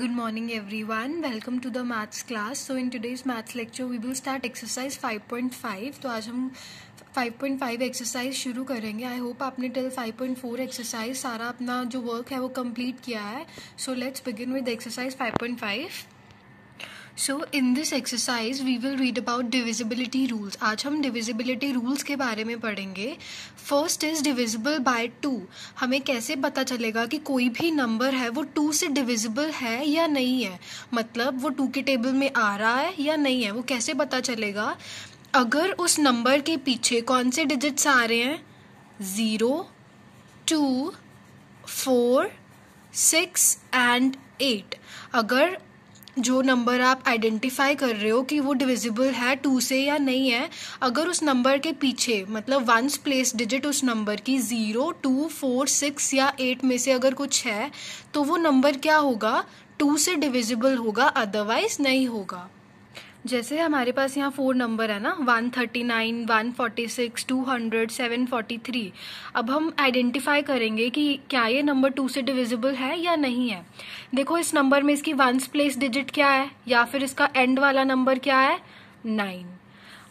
Good morning everyone. Welcome to the maths class. So in today's maths lecture we will start exercise 5.5. तो आज हम 5.5 exercise शुरू करेंगे I hope आपने till 5.4 exercise सारा अपना जो वर्क है वो कंप्लीट किया है so let's begin with exercise 5.5 so in this exercise we will read about divisibility rules आज हम डिविजिबिलिटी रूल्स के बारे में पढ़ेंगे first is divisible by two हमें कैसे पता चलेगा कि कोई भी नंबर है वो टू से डिविजिबल है या नहीं है मतलब वो टू के टेबल में आ रहा है या नहीं है वो कैसे पता चलेगा अगर उस नंबर के पीछे कौन से डिजिट्स आ रहे हैं zero two four six and eight अगर जो नंबर आप आइडेंटिफाई कर रहे हो कि वो डिविजिबल है टू से या नहीं है अगर उस नंबर के पीछे मतलब वंस प्लेस डिजिट उस नंबर की ज़ीरो टू फोर सिक्स या एट में से अगर कुछ है तो वो नंबर क्या होगा टू से डिविजिबल होगा अदरवाइज नहीं होगा जैसे हमारे पास यहाँ फोर नंबर है ना one thirty nine one forty six two hundred seven forty three अब हम आइडेंटिफाई करेंगे कि क्या ये नंबर टू से डिविजिबल है या नहीं है देखो इस नंबर में इसकी वंस प्लेस डिजिट क्या है या फिर इसका एंड वाला नंबर क्या है नाइन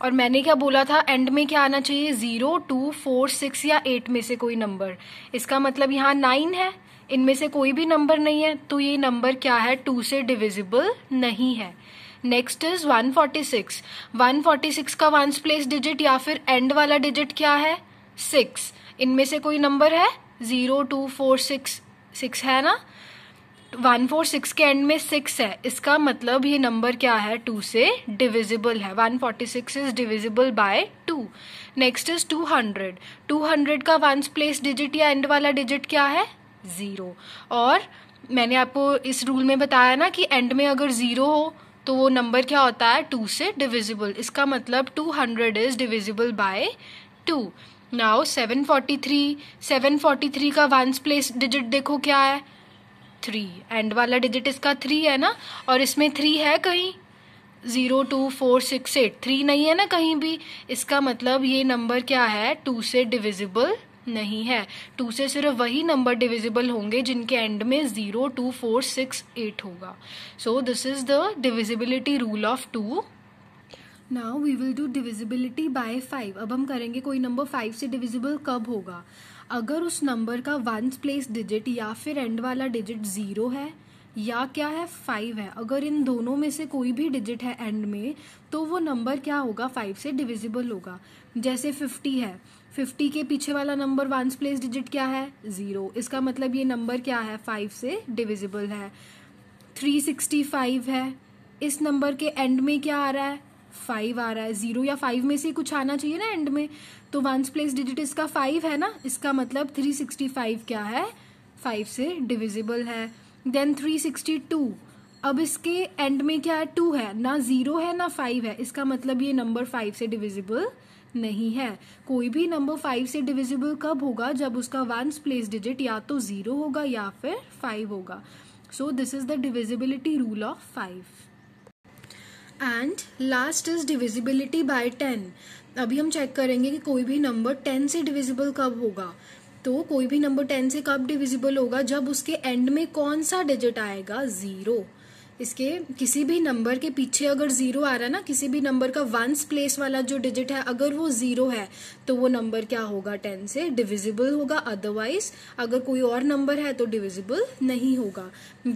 और मैंने क्या बोला था एंड में क्या आना चाहिए ज़ीरो टू फोर सिक्स या एट में से कोई नंबर इसका मतलब यहाँ नाइन है इनमें से कोई भी नंबर नहीं है तो ये नंबर क्या है टू से डिविजिबल नहीं है नेक्स्ट इज 146 146 का वंस प्लेस डिजिट या फिर एंड वाला डिजिट क्या है सिक्स इनमें से कोई नंबर है zero two four six six है ना वन फोर सिक्स के एंड में सिक्स है इसका मतलब ये नंबर क्या है टू से डिविजिबल है one forty six is divisible by two next is two hundred two hundred का वंस प्लेस डिजिट या एंड वाला डिजिट क्या है ज़ीरो और मैंने आपको इस रूल में बताया ना कि एंड में अगर ज़ीरो हो तो वो नंबर क्या होता है टू से डिविजिबल इसका मतलब two hundred is divisible by two now seven forty three seven forty three का वंस प्लेस डिजिट देखो क्या है थ्री एंड वाला डिजिट इसका थ्री है ना और इसमें थ्री है कहीं zero two four six eight three नहीं है ना कहीं भी इसका मतलब ये नंबर क्या है टू से डिविजिबल नहीं है टू से सिर्फ वही नंबर डिविजिबल होंगे जिनके एंड में zero two four six eight होगा so this is the divisibility rule of two now we will do divisibility by five अब हम करेंगे कोई नंबर फाइव से डिविजिबल कब होगा अगर उस नंबर का वंस प्लेस डिजिट या फिर एंड वाला डिजिट ज़ीरो है या क्या है फाइव है अगर इन दोनों में से कोई भी डिजिट है एंड में तो वो नंबर क्या होगा फाइव से डिविजिबल होगा जैसे फिफ्टी है फिफ्टी के पीछे वाला नंबर वंस प्लेस डिजिट क्या है ज़ीरो इसका मतलब ये नंबर क्या है फाइव से डिविजिबल है थ्री सिक्सटी फाइव है इस नंबर के एंड में क्या आ रहा है फाइव आ रहा है जीरो या फाइव में से कुछ आना चाहिए ना एंड में तो वंस प्लेस डिजिट इसका फाइव है ना इसका मतलब थ्री सिक्सटी फाइव क्या है फाइव से डिविजिबल है देन थ्री सिक्सटी टू अब इसके एंड में क्या है टू है ना ज़ीरो है ना फाइव है इसका मतलब ये नंबर फाइव से डिविजिबल नहीं है कोई भी नंबर फाइव से डिविजिबल कब होगा जब उसका वंस प्लेस डिजिट या तो ज़ीरो होगा या फिर फाइव होगा so this is the divisibility rule of five and last is divisibility by ten अभी हम चेक करेंगे कि कोई भी नंबर टेन से डिविजिबल कब होगा तो कोई भी नंबर टेन से कब डिविजिबल होगा जब उसके एंड में कौन सा डिजिट आएगा ज़ीरो इसके किसी भी नंबर के पीछे अगर ज़ीरो आ रहा है ना किसी भी नंबर का वंस प्लेस वाला जो डिजिट है अगर वो ज़ीरो है तो वो नंबर क्या होगा टेन से डिविजिबल होगा अदरवाइज अगर कोई और नंबर है तो डिविजिबल नहीं होगा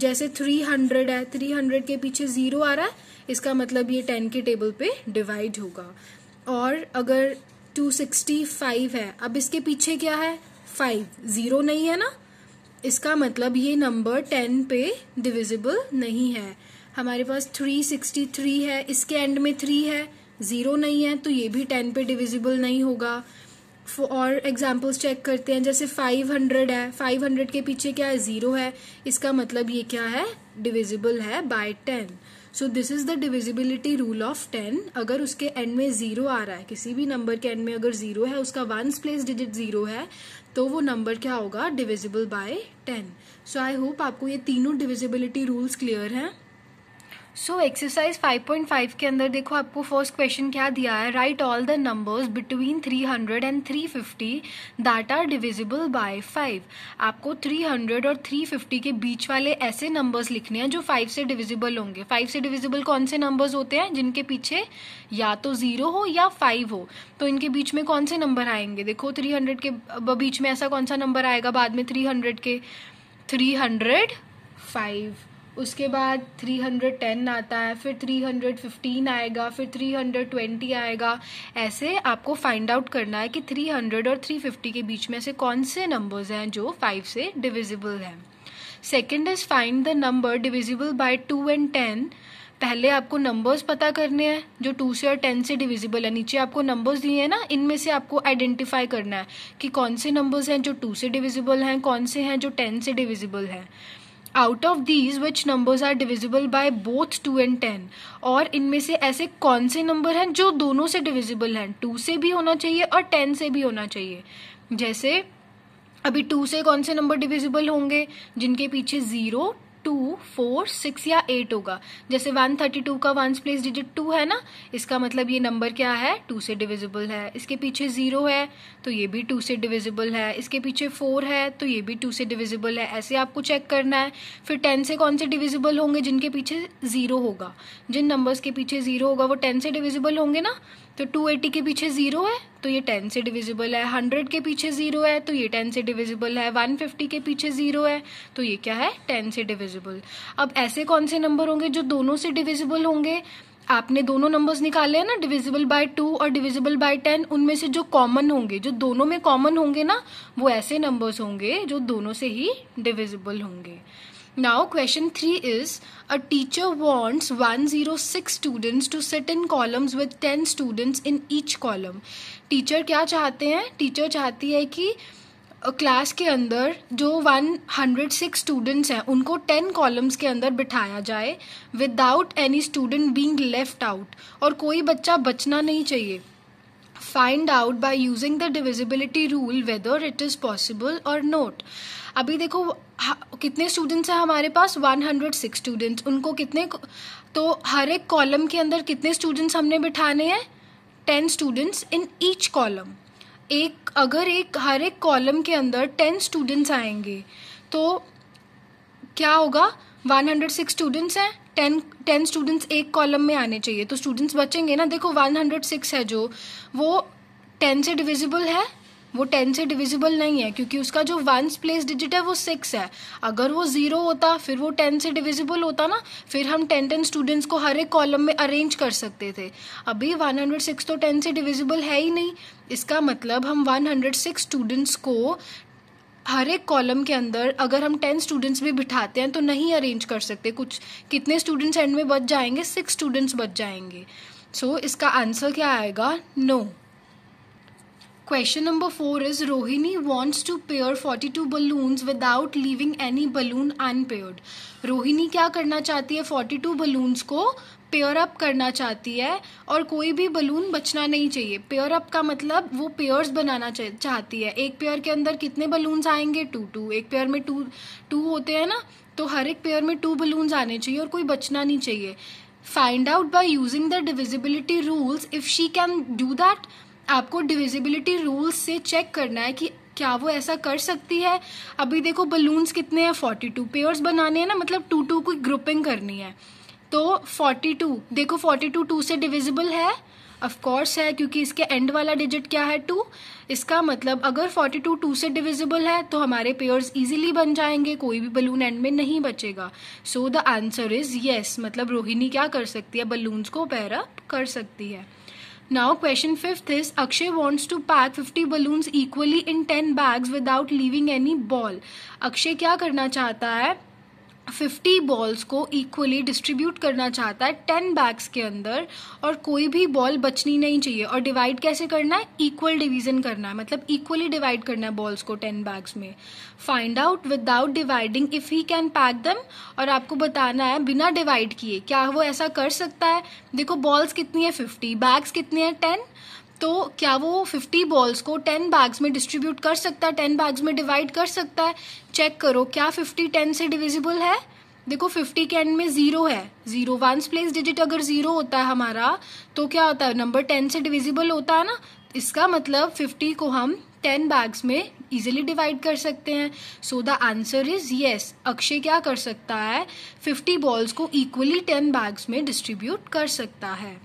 जैसे थ्री हंड्रेड है थ्री हंड्रेड के पीछे ज़ीरो आ रहा है इसका मतलब ये टेन के टेबल पे डिवाइड होगा और अगर टू सिक्सटी फाइव है अब इसके पीछे क्या है फाइव जीरो नहीं है ना इसका मतलब ये नंबर टेन पे डिविजिबल नहीं है हमारे पास थ्री सिक्सटी थ्री है इसके एंड में थ्री है ज़ीरो नहीं है तो ये भी टेन पे डिविजिबल नहीं होगा और एग्जाम्पल्स चेक करते हैं जैसे फाइव हंड्रेड है फाइव हंड्रेड के पीछे क्या है ज़ीरो है इसका मतलब ये क्या है डिविजिबल है by ten so this is the divisibility rule of ten अगर उसके एंड में जीरो आ रहा है किसी भी नंबर के एंड में अगर जीरो है उसका वंस प्लेस डिजिट जीरो है तो वो नंबर क्या होगा divisible by ten so I hope आपको ये तीनों डिविजिबिलिटी रूल्स क्लियर हैं सो एक्सरसाइज 5.5 के अंदर देखो आपको फर्स्ट क्वेश्चन क्या दिया है write all the numbers between 300 and 350 that are divisible by 5 आपको 300 और 350 के बीच वाले ऐसे नंबर्स लिखने हैं जो 5 से डिविजिबल होंगे 5 से डिविजिबल कौन से नंबर्स होते हैं जिनके पीछे या तो ज़ीरो हो या फाइव हो तो इनके बीच में कौन से नंबर आएंगे देखो थ्री के बीच में ऐसा कौन सा नंबर आएगा बाद में थ्री के थ्री फाइव उसके बाद 310 आता है फिर 315 आएगा फिर 320 आएगा ऐसे आपको फाइंड आउट करना है कि 300 और 350 के बीच में से कौन से नंबर्स हैं जो 5 से डिविजिबल हैं second is find the number divisible by two and ten पहले आपको नंबर्स पता करने हैं जो टू से और टेन से डिविजिबल है नीचे आपको नंबर्स दिए हैं ना इनमें से आपको आइडेंटिफाई करना है कि कौन से नंबर्स हैं जो टू से डिविजिबल हैं कौन से हैं जो टेन से डिविजिबल हैं out of these which numbers are divisible by both two and ten और इनमें से ऐसे कौन से नंबर हैं जो दोनों से डिविजिबल हैं टू से भी होना चाहिए और टेन से भी होना चाहिए जैसे अभी टू से कौन से नंबर डिविजिबल होंगे जिनके पीछे ज़ीरो टू फोर सिक्स या एट होगा जैसे वन थर्टी टू का वंस प्लेस डिजिट टू है ना इसका मतलब ये नंबर क्या है टू से डिविजिबल है इसके पीछे ज़ीरो है तो ये भी टू से डिविजिबल है इसके पीछे फोर है तो ये भी टू से डिविजिबल है ऐसे आपको चेक करना है फिर टेन से कौन से डिविजिबल होंगे जिनके पीछे ज़ीरो होगा जिन नंबर्स के पीछे ज़ीरो होगा वो टेन से डिविजिबल होंगे ना तो 280 के पीछे ज़ीरो है तो ये 10 से डिविजिबल है 100 के पीछे ज़ीरो है तो ये 10 से डिविजिबल है 150 के पीछे ज़ीरो है तो ये क्या है 10 से डिविजिबल अब ऐसे कौन से नंबर होंगे जो दोनों से डिविजिबल होंगे आपने दोनों नंबर्स निकाले हैं ना डिविजिबल बाय टू और डिविजिबल बाय टेन उनमें से जो कॉमन होंगे जो दोनों में कॉमन होंगे ना वो ऐसे नंबर्स होंगे जो दोनों से ही डिविजिबल होंगे Now, question 3 is a teacher wants 106 students to sit in columns with 10 students in each column. Teacher क्या चाहते हैं Teacher चाहती है कि क्लास के अंदर जो 106 स्टूडेंट्स हैं उनको 10 कॉलम्स के अंदर बिठाया जाए without any student being left out और कोई बच्चा बचना नहीं चाहिए find out by using the divisibility rule whether it is possible और नोट अभी देखो कितने स्टूडेंट्स हैं हमारे पास 106 स्टूडेंट्स उनको कितने तो हर एक कॉलम के अंदर कितने स्टूडेंट्स हमने बिठाने हैं ten students in each column एक अगर एक हर एक कॉलम के अंदर टेन स्टूडेंट्स आएंगे तो क्या होगा 106 स्टूडेंट्स हैं टेन टेन स्टूडेंट्स एक कॉलम में आने चाहिए तो स्टूडेंट्स बचेंगे ना देखो वन हंड्रेड सिक्स है जो वो टेन से डिविजिबल है वो टेन से डिविजिबल नहीं है क्योंकि उसका जो वंस प्लेस डिजिट है वो सिक्स है अगर वो ज़ीरो होता फिर वो टेन से डिविजिबल होता ना फिर हम टेन टेन स्टूडेंट्स को हर एक कॉलम में अरेंज कर सकते थे अभी वन हंड्रेड सिक्स तो टेन से डिविजिबल है ही नहीं इसका मतलब हम वन हंड्रेड सिक्स स्टूडेंट्स को हर एक कॉलम के अंदर अगर हम टेन स्टूडेंट्स भी बिठाते हैं तो नहीं अरेंज कर सकते कुछ कितने स्टूडेंट्स एंड में बच जाएंगे सिक्स स्टूडेंट्स बच जाएंगे सो so, इसका आंसर क्या आएगा no question number four is Rohini wants to pair forty two balloons without leaving any balloon unpaired Rohini क्या करना चाहती है फोर्टी टू बलून्स को पेयर अप करना चाहती है और कोई भी बलून बचना नहीं चाहिए पेयर अप का मतलब वो पेयर्स बनाना चाहती है एक पेयर के अंदर कितने बलून्स आएंगे टू टू एक पेयर में टू टू होते हैं ना तो हर एक पेयर में टू बलून्स आने चाहिए और कोई बचना नहीं चाहिए find out by using the divisibility rules if she can do that आपको डिविजिबिलिटी रूल्स से चेक करना है कि क्या वो ऐसा कर सकती है अभी देखो बलून्स कितने हैं फोर्टी टू पेयर्स बनाने हैं ना मतलब टू टू को ग्रुपिंग करनी है तो 42 देखो 42 2 से डिविजिबल है ऑफ कोर्स है क्योंकि इसके एंड वाला डिजिट क्या है टू इसका मतलब अगर 42 टू से डिविजिबल है तो हमारे पेयर्स इजीली बन जाएंगे कोई भी बलून एंड में नहीं बचेगा so the answer is yes मतलब रोहिणी क्या कर सकती है बलून्स को पैरअप कर सकती है now question fifth is Akshay wants to pack fifty balloons equally in ten bags without leaving any ball Akshay क्या करना चाहता है फिफ्टी बॉल्स को इक्वली डिस्ट्रीब्यूट करना चाहता है टेन बैग्स के अंदर और कोई भी बॉल बचनी नहीं चाहिए और डिवाइड कैसे करना है इक्वल डिवीजन करना है मतलब इक्वली डिवाइड करना है बॉल्स को टेन बैग्स में find out without dividing if he can pack them और आपको बताना है बिना डिवाइड किए क्या वो ऐसा कर सकता है देखो बॉल्स कितनी है फिफ्टी बैग्स कितने हैं टेन तो क्या वो फिफ्टी बॉल्स को टेन बैग्स में डिस्ट्रीब्यूट कर सकता है टेन बैग्स में डिवाइड कर सकता है चेक करो क्या फिफ्टी टेन से डिविजिबल है देखो फिफ्टी के एंड में ज़ीरो है ज़ीरो वंस प्लेस डिजिट अगर ज़ीरो होता है हमारा तो क्या होता है नंबर टेन से डिविजिबल होता है ना इसका मतलब फिफ्टी को हम टेन बैग्स में इजिली डिवाइड कर सकते हैं so the answer is yes Akshay क्या कर सकता है फिफ्टी बॉल्स को इक्वली टेन बैग्स में डिस्ट्रीब्यूट कर सकता है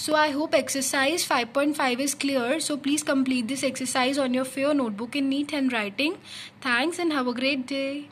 So I hope exercise 5.5 is clear. So please complete this exercise on your fair notebook in neat handwriting. Thanks and have a great day.